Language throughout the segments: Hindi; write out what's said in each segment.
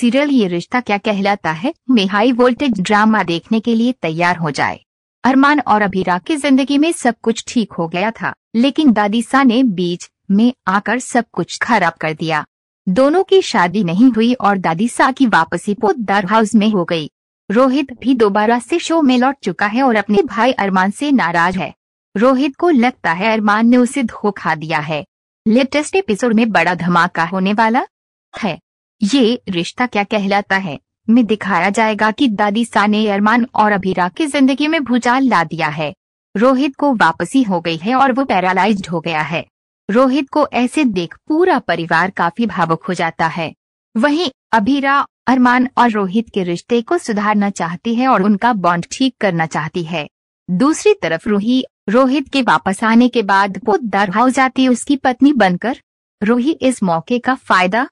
सीरियल ये रिश्ता क्या कहलाता है में हाई वोल्टेज ड्रामा देखने के लिए तैयार हो जाए अरमान और अभीरा की जिंदगी में सब कुछ ठीक हो गया था लेकिन दादी सा ने बीच में आकर सब कुछ खराब कर दिया दोनों की शादी नहीं हुई और दादी सा की वापसी पोदार हाउस में हो गई रोहित भी दोबारा से शो में लौट चुका है और अपने भाई अरमान से नाराज है रोहित को लगता है अरमान ने उसे धोखा दिया है लेटेस्ट एपिसोड में बड़ा धमाका होने वाला है ये रिश्ता क्या कहलाता है में दिखाया जाएगा कि दादी सा ने अरमान और अभिरा की जिंदगी में भूचाल ला दिया है रोहित को वापसी हो गई है और वो पैरालाइज हो गया है रोहित को ऐसे देख पूरा परिवार काफी भावुक हो जाता है वहीं अभिरा अरमान और रोहित के रिश्ते को सुधारना चाहती है और उनका बॉन्ड ठीक करना चाहती है दूसरी तरफ रूही रोहित के वापस आने के बाद दर हो जाती उसकी पत्नी बनकर रूही इस मौके का फायदा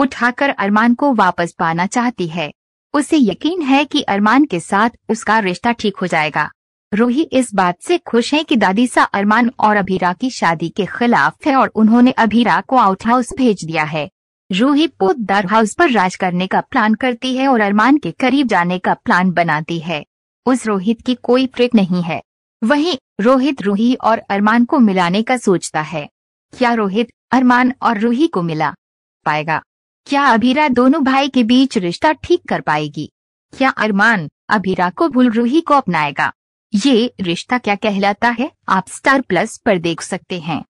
उठाकर अरमान को वापस पाना चाहती है उसे यकीन है कि अरमान के साथ उसका रिश्ता ठीक हो जाएगा रोही इस बात से खुश है कि दादीसा अरमान और अभीरा की शादी के खिलाफ है और उन्होंने अभीरा को आउट हाउस भेज दिया है रूही पोतदार हाउस पर राज करने का प्लान करती है और अरमान के करीब जाने का प्लान बनाती है उस रोहित की कोई ट्रिक नहीं है वहीं रोहित रूही और अरमान को मिलाने का सोचता है क्या रोहित अरमान और रूही को मिला पाएगा क्या अभीरा दोनों भाई के बीच रिश्ता ठीक कर पाएगी क्या अरमान अभीरा को भूल रूही को अपनाएगा ये रिश्ता क्या कहलाता है आप स्टार प्लस पर देख सकते हैं